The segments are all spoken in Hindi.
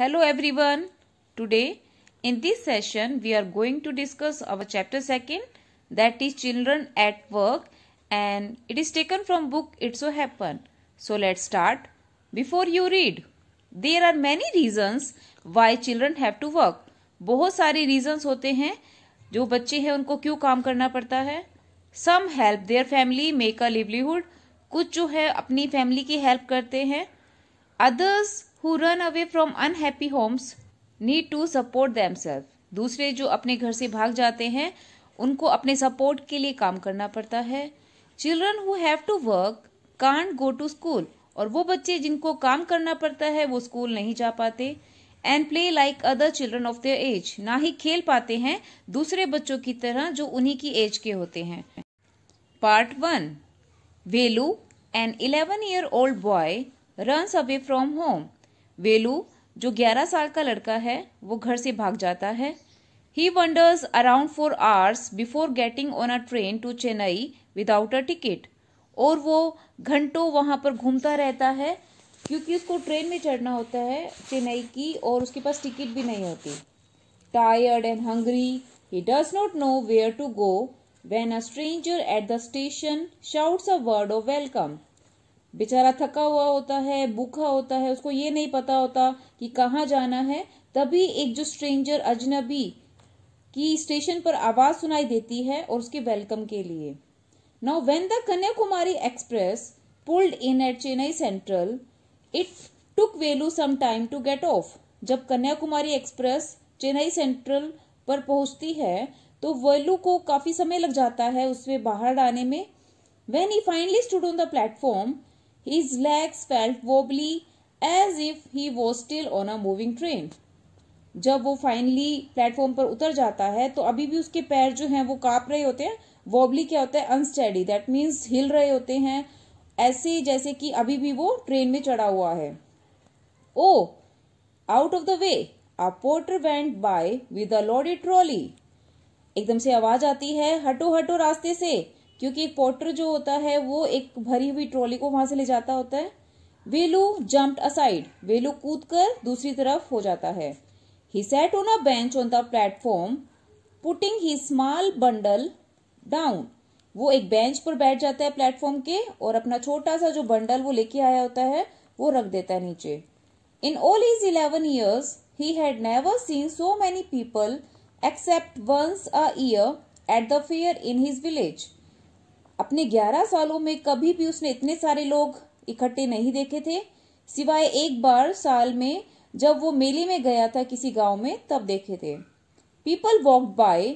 Hello everyone today in this session we are going to discuss our chapter second that is children at work and it is taken from book it so happen so let start before you read there are many reasons why children have to work बहुत सारे रीजन्स होते हैं जो बच्चे हैं उनको क्यों काम करना पड़ता है some help their family make a livelihood कुछ जो है अपनी फैमिली की हेल्प करते हैं others who run away from unhappy homes need to support themselves. दूसरे जो अपने घर से भाग जाते हैं उनको अपने सपोर्ट के लिए काम करना पड़ता है children who have to work can't go to school और वो बच्चे जिनको काम करना पड़ता है वो स्कूल नहीं जा पाते and play like other children of their age ना ही खेल पाते हैं दूसरे बच्चों की तरह जो उन्हीं की एज के होते हैं part one Velu an eleven year old boy runs away from home Velu जो 11 साल का लड़का है वो घर से भाग जाता है ही wanders around four hours before getting on a train to Chennai without a ticket और वो घंटों वहाँ पर घूमता रहता है क्योंकि उसको ट्रेन में चढ़ना होता है चेन्नई की और उसके पास टिकट भी नहीं होती tired and hungry he does not know where to go when a stranger at the station shouts a word of welcome बेचारा थका हुआ होता है भूखा होता है उसको ये नहीं पता होता कि कहाँ जाना है तभी एक जो स्ट्रेंजर अजनबी की स्टेशन पर आवाज सुनाई देती है और उसके वेलकम के लिए now when the Kanyakumari Express pulled in at Chennai Central it took Velu some time to get off जब कन्याकुमारी एक्सप्रेस चेन्नई सेंट्रल पर पहुंचती है तो वेलू को काफी समय लग जाता है उसमें बाहर आने में when he finally stood on the platform His legs felt wobbly as if he was still on a moving train. जब वो फाइनली प्लेटफॉर्म पर उतर जाता है तो अभी भी उसके पैर जो हैं वो कांप रहे होते हैं वॉबली क्या होता है अनस्टेडी दैट मीन्स हिल रहे होते हैं ऐसे जैसे कि अभी भी वो ट्रेन में चढ़ा हुआ है oh out of the way a porter went by with a loaded trolley एकदम से आवाज आती है हटो हटो रास्ते से क्योंकि एक पोर्टर जो होता है वो एक भरी हुई ट्रॉली को वहां से ले जाता होता है वेलू जम्प्ड असाइड वेलू कूद कर दूसरी तरफ हो जाता है he sat on a bench on the platform putting his small bundle down वो एक बेंच पर बैठ जाता है प्लेटफॉर्म के और अपना छोटा सा जो बंडल वो लेके आया होता है वो रख देता है नीचे in all his eleven years he had never seen so many people except once a year at the fair in his village अपने 11 सालों में कभी भी उसने इतने सारे लोग इकट्ठे नहीं देखे थे सिवाय एक बार साल में जब वो मेले में गया था किसी गांव में तब देखे थे people walk by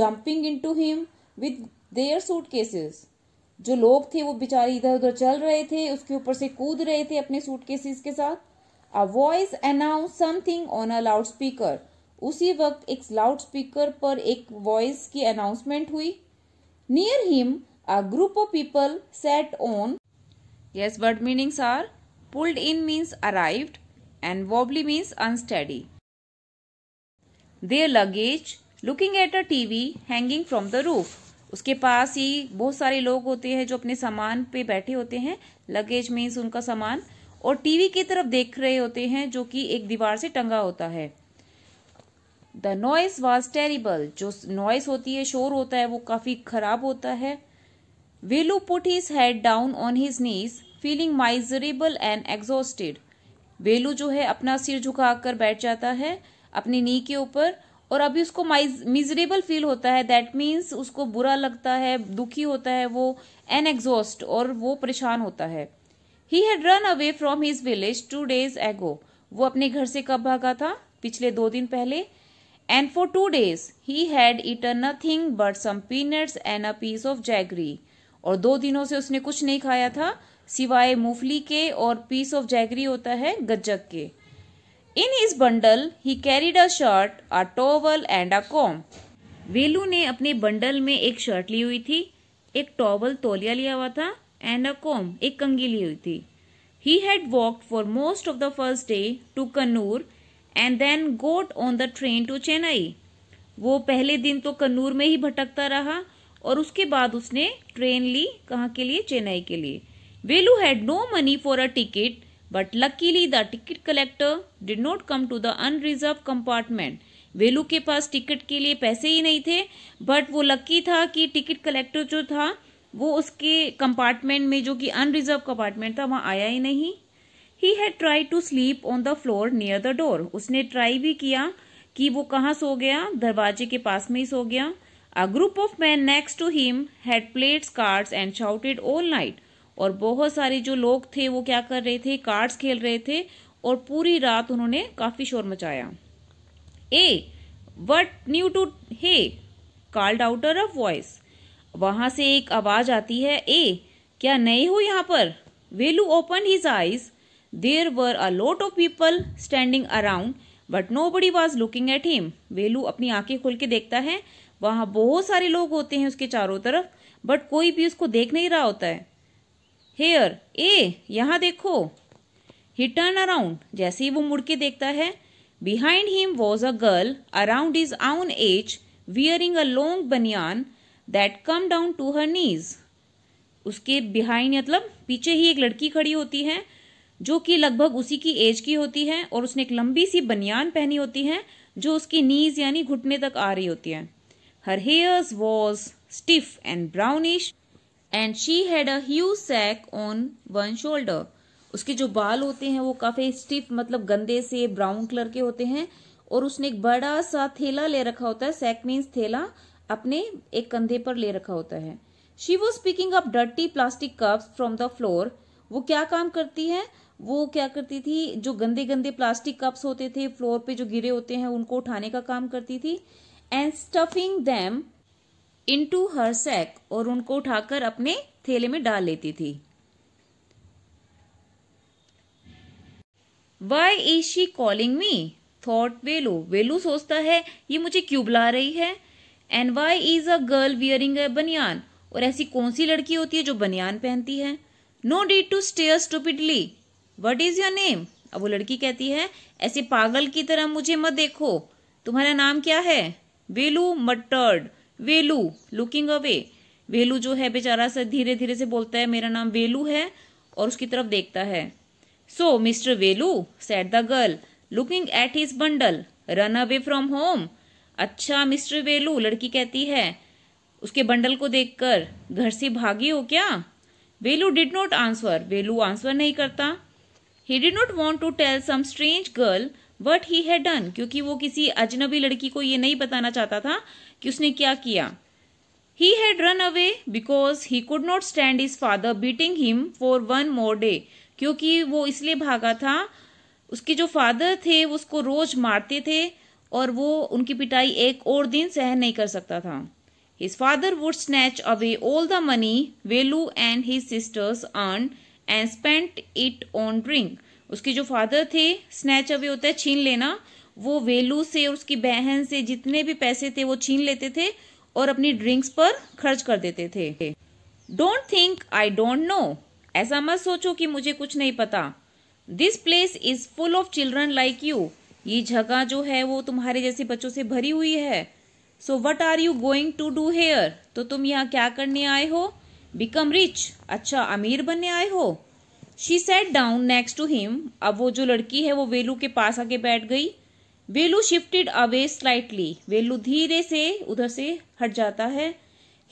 jumping into him with their suitcases जो लोग थे वो बेचारे इधर उधर चल रहे थे उसके ऊपर से कूद रहे थे अपने सूट केसेस के साथ a voice announce something on a loudspeaker उसी वक्त एक लाउड स्पीकर पर एक वॉइस की अनाउंसमेंट हुई near him A group of people sat on. Yes, word meanings are pulled in means arrived and wobbly means unsteady. Their luggage looking at a TV hanging from the roof. उसके पास ही बहुत सारे लोग होते हैं जो अपने सामान पे बैठे होते हैं लगेज मीन्स उनका सामान और टीवी की तरफ देख रहे होते हैं जो कि एक दीवार से टंगा होता है द नॉइस वॉज टेरिबल जो नॉइस होती है शोर होता है वो काफ़ी खराब होता है Velu put his head down on his knees, feeling miserable and exhausted. Velu जो है अपना सिर झुका कर बैठ जाता है अपनी नी के ऊपर और अभी उसको miserable feel होता है that means उसको बुरा लगता है दुखी होता है वो एन एग्जॉस्ट और वो परेशान होता है He had run away from his village two days ago. वो अपने घर से कब भागा था पिछले दो दिन पहले And for two days he had eaten nothing but some peanuts and a piece of jaggery. और दो दिनों से उसने कुछ नहीं खाया था सिवाय मूफली के और पीस ऑफ जैगरी होता है गज्जक के इन इस bundle he carried a shirt a towel and a comb Velu ने अपने बंडल में एक शर्ट ली हुई थी एक टॉवल तौलिया लिया हुआ था एंड अ कॉम एक कंगी ली हुई थी he had walk for most of the first day to Kannur and then got on the train to Chennai वो पहले दिन तो कन्नूर में ही भटकता रहा और उसके बाद उसने ट्रेन ली कहाँ के लिए चेन्नई के लिए Velu had no money for a ticket but luckily the ticket collector did not come to the unreserved compartment Velu के पास टिकट के लिए पैसे ही नहीं थे बट वो लकी था कि टिकट कलेक्टर जो था वो उसके कंपार्टमेंट में जो कि अनरिजर्व कंपार्टमेंट था वहां आया ही नहीं he had try to sleep on the floor near the door उसने ट्राई भी किया कि वो कहाँ सो गया दरवाजे के पास में ही सो गया A group of men next to him had played cards and shouted all night. और बहुत सारे जो लोग थे वो क्या कर रहे थे कार्ड्स खेल रहे थे और पूरी रात उन्होंने काफी शोर मचाया eh what new to here called out a of voice वहां से एक आवाज आती है ए क्या नए हो यहाँ पर Velu open his eyes there were a lot of people standing around but nobody was looking at him Velu अपनी आंखें खोल के देखता है वहाँ बहुत सारे लोग होते हैं उसके चारों तरफ बट कोई भी उसको देख नहीं रहा होता है हेयर ए यहाँ देखो ही टर्न अराउंड जैसे ही वो मुड़ के देखता है behind him was a girl around his own age wearing a long banian that came down to her knees उसके बिहाइंड मतलब पीछे ही एक लड़की खड़ी होती है जो कि लगभग उसी की एज की होती है और उसने एक लंबी सी बनियान पहनी होती है जो उसकी नीज यानी घुटने तक आ रही होती है Her hair was stiff and brownish and she had a huge sack on one shoulder. उसके जो बाल होते हैं वो काफी स्टिफ मतलब गंदे से ब्राउन कलर के होते हैं और उसने एक बड़ा सा थैला ले रखा होता है सैक मीन्स थैला अपने एक कंधे पर ले रखा होता है she was picking up dirty plastic cups from the floor वो क्या काम करती है वो क्या करती थी जो गंदे गंदे प्लास्टिक कप्स होते थे फ्लोर पे जो गिरे होते हैं उनको उठाने का काम करती थी and stuffing them into her sack और उनको उठाकर अपने थैले में डाल लेती थी why is she calling me thought Velu Velu सोचता है ये मुझे क्यों बुला रही है and why is a girl wearing a banian और ऐसी कौन सी लड़की होती है जो बनियान पहनती है no need to stare stupidly what is your name अब वो लड़की कहती है ऐसे पागल की तरह मुझे मत देखो तुम्हारा नाम क्या है वेलू मटर्ड वेलू लुकिंग अवे वेलू जो है बेचारा से धीरे धीरे से बोलता है मेरा नाम वेलू है और उसकी तरफ देखता है so mister Velu said the girl looking at his bundle run away from home अच्छा मिस्टर वेलू लड़की कहती है उसके बंडल को देखकर घर से भागी हो क्या Velu did not answer Velu answer नहीं करता he did not want to tell some strange girl what he has done क्योंकि वो किसी अजनबी लड़की को ये नहीं बताना चाहता था कि उसने क्या किया he had run away because he could not stand his father beating him for one more day क्योंकि वो इसलिए भागा था उसके जो फादर थे वो उसको रोज मारते थे और वो उनकी पिटाई एक और दिन सहन नहीं कर सकता था his father would snatch away all the money Velu and his sisters earn and spent it on drink उसके जो फादर थे स्नैच अवे होता है छीन लेना वो वेलू से और उसकी बहन से जितने भी पैसे थे वो छीन लेते थे और अपनी ड्रिंक्स पर खर्च कर देते थे don't think I don't know ऐसा मत सोचो कि मुझे कुछ नहीं पता this place is full of children like you ये जगह जो है वो तुम्हारे जैसे बच्चों से भरी हुई है so what are you going to do here तो तुम यहाँ क्या करने आए हो बिकम रिच अच्छा अमीर बनने आए हो she sat down next to him अब वो जो लड़की है वो वेलू के पास आके बैठ गई Velu shifted away slightly Velu धीरे से उधर से हट जाता है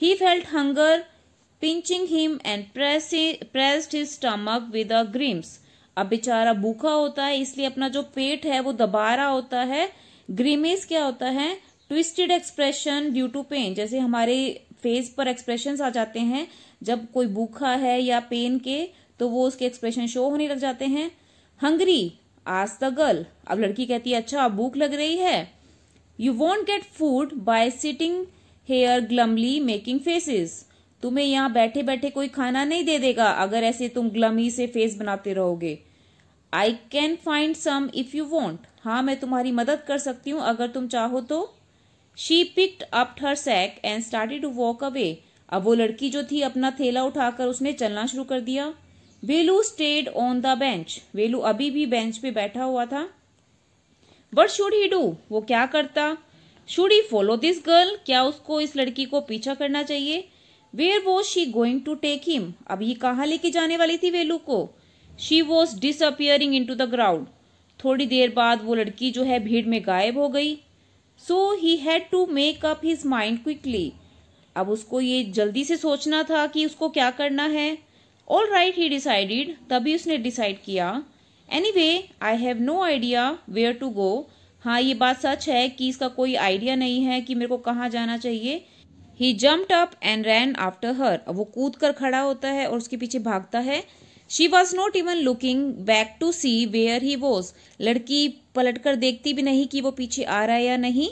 he felt hunger pinching him and pressed his stomach with a grimace अब बेचारा भूखा होता है इसलिए अपना जो पेट है वो दबा रहा होता है ग्रीमेस क्या होता है twisted expression due to pain जैसे हमारे फेस पर एक्सप्रेशन आ जाते हैं जब कोई भूखा है या पेन के तो वो उसके एक्सप्रेशन शो होने लग जाते हैं हंगरी आज द तो गर्ल अब लड़की कहती है अच्छा भूख लग रही है you won't get food by sitting here glumly making faces तुम्हें यहां बैठे बैठे कोई खाना नहीं दे देगा अगर ऐसे तुम ग्लमी से फेस बनाते रहोगे I can find some if you want हाँ मैं तुम्हारी मदद कर सकती हूँ अगर तुम चाहो तो she picked up her sack and started to walk away अब वो लड़की जो थी अपना थैला उठाकर उसने चलना शुरू कर दिया Velu stayed on the bench Velu अभी भी बेंच पे बैठा हुआ था वट शुड ही डू वो क्या करता should he follow this girl क्या उसको इस लड़की को पीछा करना चाहिए where was she going to take him अभी कहा कहाँ लेके जाने वाली थी वेलू को she was disappearing into the ground थोड़ी देर बाद वो लड़की जो है भीड़ में गायब हो गई so he had to make up his mind quickly अब उसको ये जल्दी से सोचना था कि उसको क्या करना है ऑल राइट ही डिसाइडेड तभी उसने डिसाइड किया anyway I have no idea where to go हाँ ये बात सच है कि इसका कोई आइडिया नहीं है कि मेरे को कहाँ जाना चाहिए he jumped up and ran after her वो कूद कर खड़ा होता है और उसके पीछे भागता है she was not even looking back to see where he was लड़की पलट कर देखती भी नहीं कि वो पीछे आ रहा है या नहीं